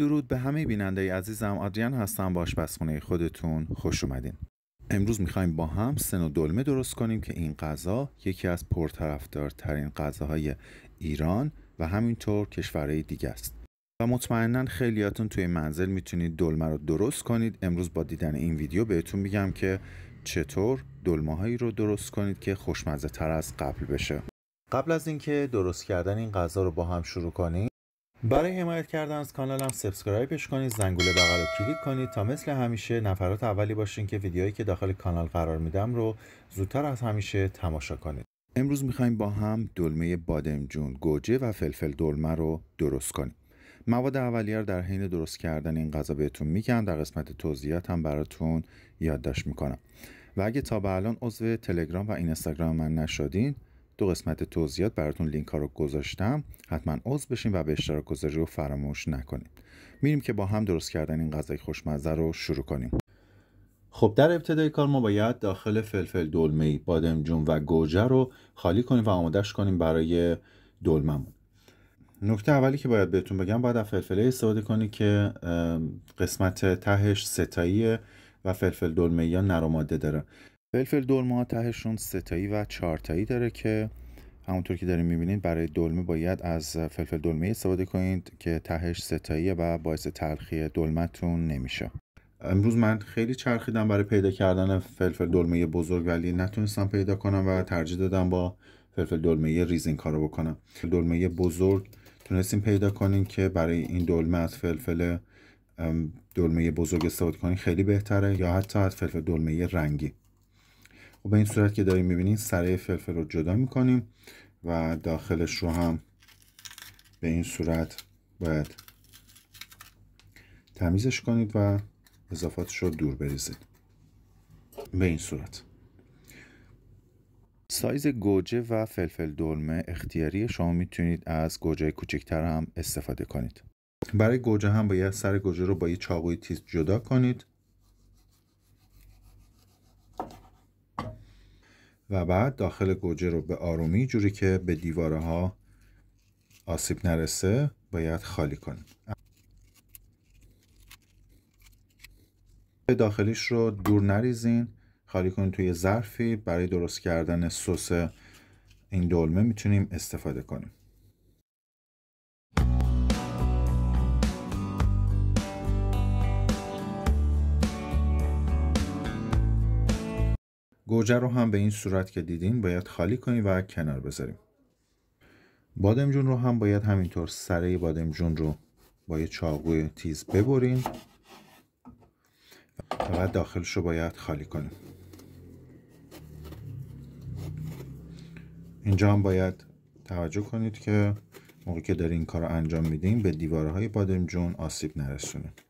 درود به همه بیننده عزیزم آدریان هستم با بسخونه خودتون خوش اومدین امروز میخوایم با هم سن و دلمه درست کنیم که این غذا یکی از پرطرفدارترین غذاهای ایران و همینطور کشورهای دیگه است و مطمئنا خیلیاتون توی منزل میتونید دلمه رو درست کنید امروز با دیدن این ویدیو بهتون میگم که چطور دلمه هایی رو درست کنید که خوشمزه تر از قبل بشه قبل از اینکه درست کردن این غذا رو با هم شروع کنیم برای حمایت کردن از کانالم سبسکرایبش کنید زنگوله بغل رو کلیک کنید تا مثل همیشه نفرات اولی باشین که ویدیوهایی که داخل کانال قرار میدم رو زودتر از همیشه تماشا کنید امروز میخوایم با هم دلمه بادمجون گوجه و فلفل دلمه رو درست کنیم مواد اولیه رو در حین درست کردن این غذا بهتون میگم در قسمت توضیحات هم براتون یادداشت میکنم و اگه تا به الان عضو تلگرام و اینستاگرام من نشدین دو قسمت توضیحات براتون لینک ها رو گذاشتم حتما عضو بشین و به اشتراک گذاری رو فراموش نکنید میریم که با هم درست کردن این غذای خوشمزه رو شروع کنیم خب در ابتدای کار ما باید داخل فلفل دلمه ای جون و گوجه رو خالی کنیم و آمادش کنیم برای دلممون نکته اولی که باید بهتون بگم باید از فلفله استفاده کنی که قسمت تهش ستاییه و فلفل دلمه یا نرم داره فلفل دلمه ها تهشون ستایی و چارتایی داره که همونطور که داریم میبینید برای دلمه باید از فلفل دلمه استفاده کنید که تهش ستایی و باعث تلخی دلمتون نمیشه امروز من خیلی چرخیدم برای پیدا کردن فلفل دلمه بزرگ ولی نتونستم پیدا کنم و ترجیح دادم با فلفل دلمه ریزین کارو بکنم دلمه بزرگ تونستیم پیدا کنیم که برای این دلمه از فلفل دلمه بزرگ استفاده کنیم خیلی بهتره یا حتی از فلفل دلمه رنگی خب به این صورت که داریم میبینید سره فلفل رو جدا میکنیم و داخلش رو هم به این صورت باید تمیزش کنید و اضافاتش رو دور بریزید به این صورت سایز گوجه و فلفل دلمه اختیاری شما میتونید از گوجه کوچکتر هم استفاده کنید برای گوجه هم باید سر گوجه رو با یه چاقوی تیز جدا کنید و بعد داخل گوجه رو به آرومی جوری که به دیواره ها آسیب نرسه باید خالی کنیم داخلیش رو دور نریزین خالی کنید توی ظرفی برای درست کردن سس این دلمه میتونیم استفاده کنیم گوجه رو هم به این صورت که دیدین باید خالی کنیم و کنار بذاریم بادمجون رو هم باید همینطور سره بادمجون رو با یه چاقوی تیز ببریم و داخلش رو باید خالی کنیم اینجا هم باید توجه کنید که موقعی که دارین این کار رو انجام میدین به دیواره های بادمجون آسیب نرسونید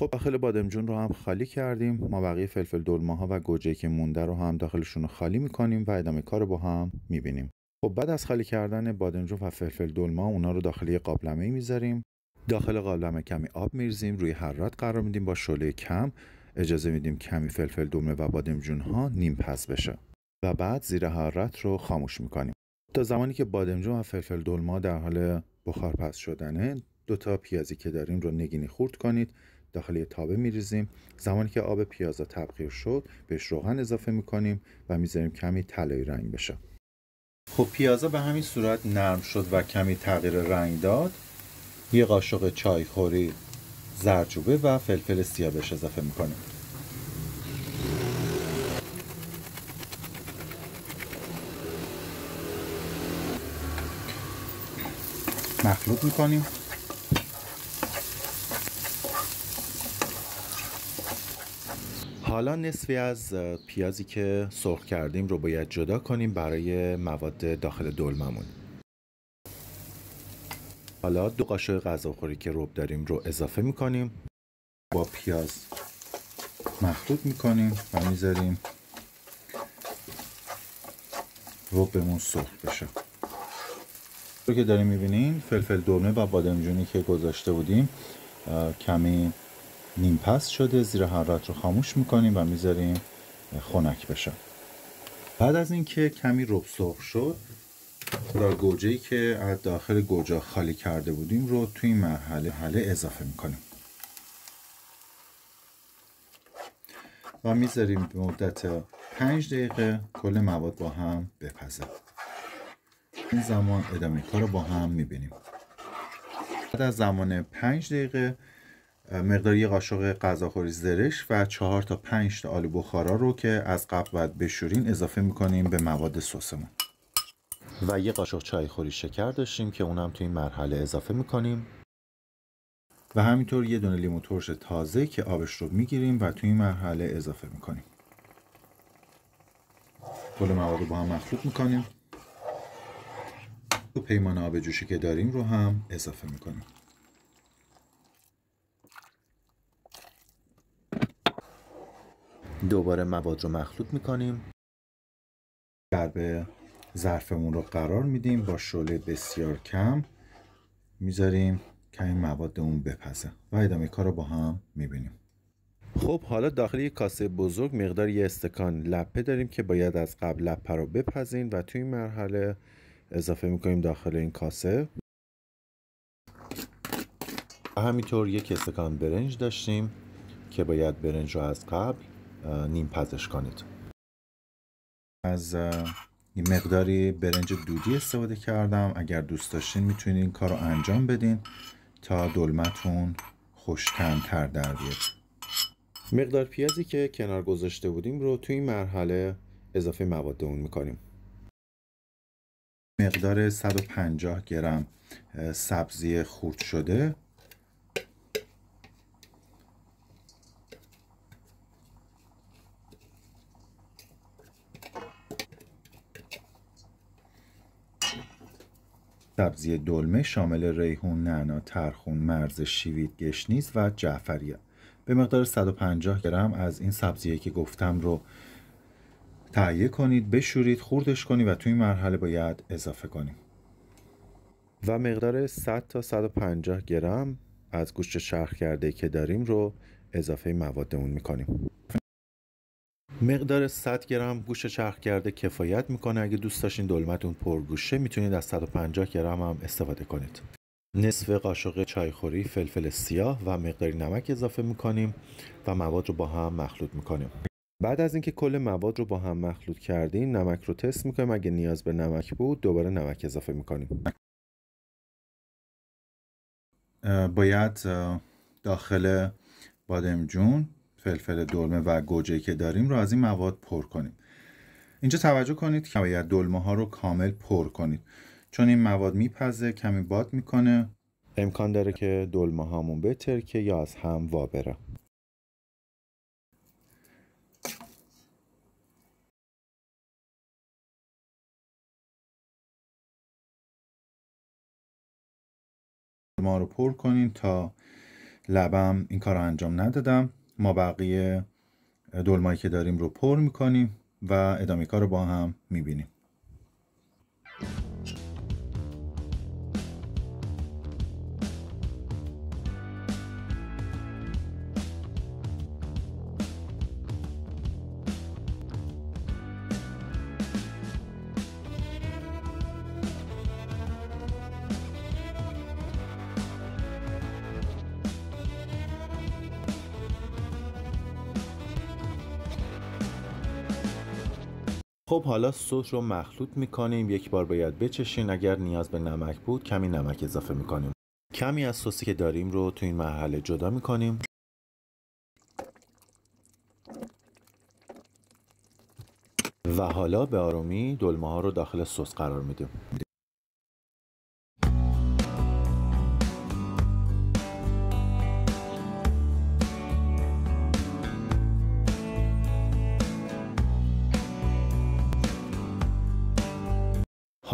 خب داخل بادمجون رو هم خالی کردیم ما بقیه فلفل دلمه ها و گوجه که مونده رو هم داخلشون رو خالی میکنیم و ادامه کار رو با هم میبینیم خب بعد از خالی کردن بادمجون و فلفل دلمه اونا رو داخل یه قابلمه میذاریم داخل قابلمه کمی آب میریزیم روی حرارت قرار میدیم با شعله کم اجازه میدیم کمی فلفل دلمه و بادمجون ها نیم پس بشه و بعد زیر حرارت رو خاموش میکنیم تا زمانی که بادمجون و فلفل دلمه در حال بخار شدنه دو تا پیازی که داریم رو نگینی خورد کنید داخل تابه میریزیم زمانی که آب پیازا تبخیر شد بهش روغن اضافه میکنیم و میذاریم کمی طلایی رنگ بشه خب پیازا به همین صورت نرم شد و کمی تغییر رنگ داد یه قاشق خوری زرجوبه و فلفل سیاه بهش اضافه میکنیم مخلوط میکنیم حالا نصفی از پیازی که سرخ کردیم رو باید جدا کنیم برای مواد داخل دلممون حالا دو قاشق غذاخوری که رب داریم رو اضافه میکنیم با پیاز مخلوط میکنیم و میذاریم ربمون سرخ بشه رو که داریم بینیم فلفل دومه و بادمجونی که گذاشته بودیم کمی نیم پس شده زیر حرارت رو خاموش میکنیم و میذاریم خنک بشه بعد از اینکه کمی رب سرخ شد در گوجه که از داخل گوجه خالی کرده بودیم رو توی این مرحله حله اضافه میکنیم و میذاریم به مدت پنج دقیقه کل مواد با هم بپزه این زمان ادامه کار رو با هم میبینیم بعد از زمان پنج دقیقه مقدار یه قاشق غذاخوری زرش و چهار تا پنج تا آلو بخارا رو که از قبل باید بشورین اضافه میکنیم به مواد سسمون و یه قاشق خوری شکر داشتیم که اونم تو این مرحله اضافه میکنیم و همینطور یه دونه لیمو ترش تازه که آبش رو میگیریم و تو این مرحله اضافه میکنیم کل مواد رو با هم مخلوط میکنیم و پیمان آب جوشی که داریم رو هم اضافه میکنیم دوباره مواد رو مخلوط میکنیم ضرب ظرفمون رو قرار میدیم با شعله بسیار کم میذاریم که این مواد اون بپزه و ادامه کار رو با هم میبینیم خب حالا داخل یک کاسه بزرگ مقدار یه استکان لپه داریم که باید از قبل لپه رو بپزین و توی این مرحله اضافه میکنیم داخل این کاسه همینطور یک استکان برنج داشتیم که باید برنج رو از قبل نیم پزش کنید از یه مقداری برنج دودی استفاده کردم اگر دوست داشتین میتونید این کار رو انجام بدین تا دلمتون خوشتنتر در بیاد مقدار پیازی که کنار گذاشته بودیم رو توی این مرحله اضافه مواد اون میکنیم مقدار 150 گرم سبزی خورد شده سبزی دلمه شامل ریحون، نعنا، ترخون، مرز، شیوید، گشنیز و جعفریه به مقدار 150 گرم از این سبزیه که گفتم رو تهیه کنید بشورید خوردش کنید و توی این مرحله باید اضافه کنیم و مقدار 100 تا 150 گرم از گوشت چرخ کرده که داریم رو اضافه موادمون میکنیم مقدار 100 گرم گوشت چرخ کرده کفایت میکنه اگه دوست داشتین دلمتون پرگوشه میتونید از 150 گرم هم استفاده کنید نصف قاشق چایخوری فلفل سیاه و مقداری نمک اضافه میکنیم و مواد رو با هم مخلوط میکنیم بعد از اینکه کل مواد رو با هم مخلوط کردیم نمک رو تست میکنیم اگه نیاز به نمک بود دوباره نمک اضافه میکنیم باید داخل بادمجون فلفل دلمه و گوجه که داریم رو از این مواد پر کنیم اینجا توجه کنید که باید دلمه ها رو کامل پر کنید چون این مواد میپزه کمی باد میکنه امکان داره که دلمه هامون بترکه یا از هم وابره ما رو پر کنین تا لبم این کار رو انجام ندادم ما بقیه دلمایی که داریم رو پر میکنیم و ادامه کار رو با هم میبینیم خب حالا سس رو مخلوط میکنیم یک بار باید بچشین اگر نیاز به نمک بود کمی نمک اضافه میکنیم کمی از سسی که داریم رو تو این مرحله جدا میکنیم و حالا به آرومی دلمه ها رو داخل سس قرار میدیم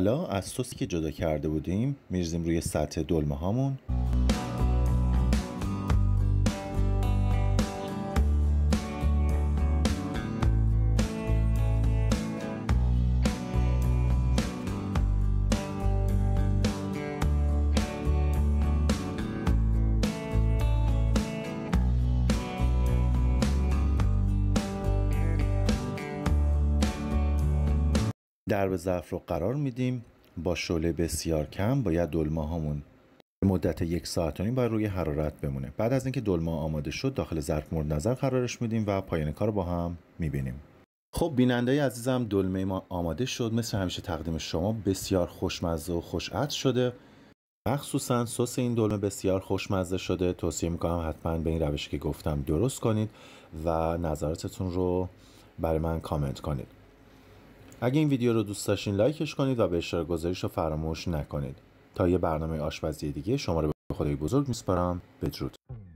حالا از سس که جدا کرده بودیم میریزیم روی سطح دلمه هامون درب ظرف رو قرار میدیم با شعله بسیار کم باید دلمه هامون به مدت یک ساعت و نیم باید روی حرارت بمونه بعد از اینکه دلمه آماده شد داخل ظرف مورد نظر قرارش میدیم و پایان کار با هم میبینیم خب بیننده عزیزم دلمه ما آماده شد مثل همیشه تقدیم شما بسیار خوشمزه و خوشعت شده مخصوصا سس این دلمه بسیار خوشمزه شده توصیه میکنم حتما به این روشی که گفتم درست کنید و نظراتتون رو برای من کامنت کنید اگه این ویدیو رو دوست داشتین لایکش کنید و به اشتراک گذاریش رو فراموش نکنید تا یه برنامه آشپزی دیگه شما رو به خدای بزرگ میسپارم بدرود